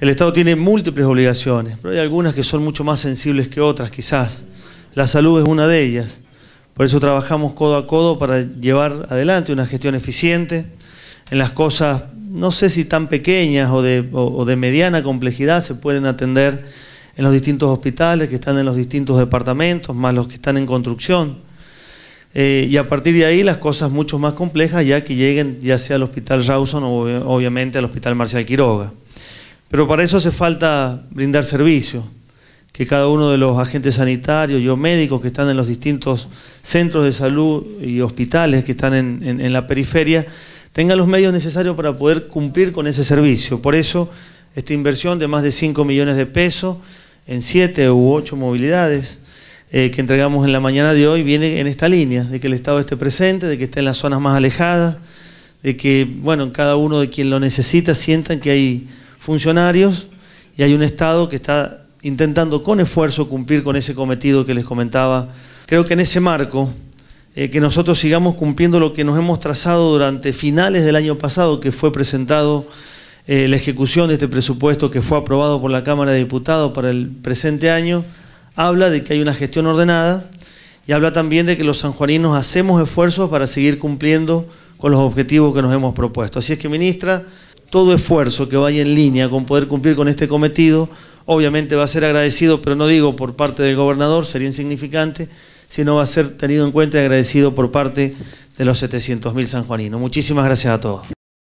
El Estado tiene múltiples obligaciones, pero hay algunas que son mucho más sensibles que otras, quizás. La salud es una de ellas. Por eso trabajamos codo a codo para llevar adelante una gestión eficiente en las cosas, no sé si tan pequeñas o de, mediana complejidad, se pueden atender en los distintos hospitales que están en los distintos departamentos, más los que están en construcción. Eh, y a partir de ahí las cosas mucho más complejas ya que lleguen ya sea al Hospital Rawson o obviamente al Hospital Marcial Quiroga. Pero para eso hace falta brindar servicio, que cada uno de los agentes sanitarios y médicos que están en los distintos centros de salud y hospitales que están en, la periferia tengan los medios necesarios para poder cumplir con ese servicio. Por eso, esta inversión de más de 5 millones de pesos en 7 u 8 movilidades eh, que entregamos en la mañana de hoy viene en esta línea, de que el Estado esté presente, de que esté en las zonas más alejadas, de que, bueno, cada uno de quien lo necesita sientan que hay funcionarios y hay un Estado que está intentando con esfuerzo cumplir con ese cometido que les comentaba. Creo que en ese marco, eh, que nosotros sigamos cumpliendo lo que nos hemos trazado durante finales del año pasado, que fue presentado eh, la ejecución de este presupuesto que fue aprobado por la Cámara de Diputados para el presente año, habla de que hay una gestión ordenada y habla también de que los sanjuaninos hacemos esfuerzos para seguir cumpliendo con los objetivos que nos hemos propuesto. Así es que, ministra, todo esfuerzo que vaya en línea con poder cumplir con este cometido, obviamente va a ser agradecido, pero no digo por parte del gobernador, sería insignificante, sino va a ser tenido en cuenta y agradecido por parte de los 700.000 sanjuaninos. Muchísimas gracias a todos.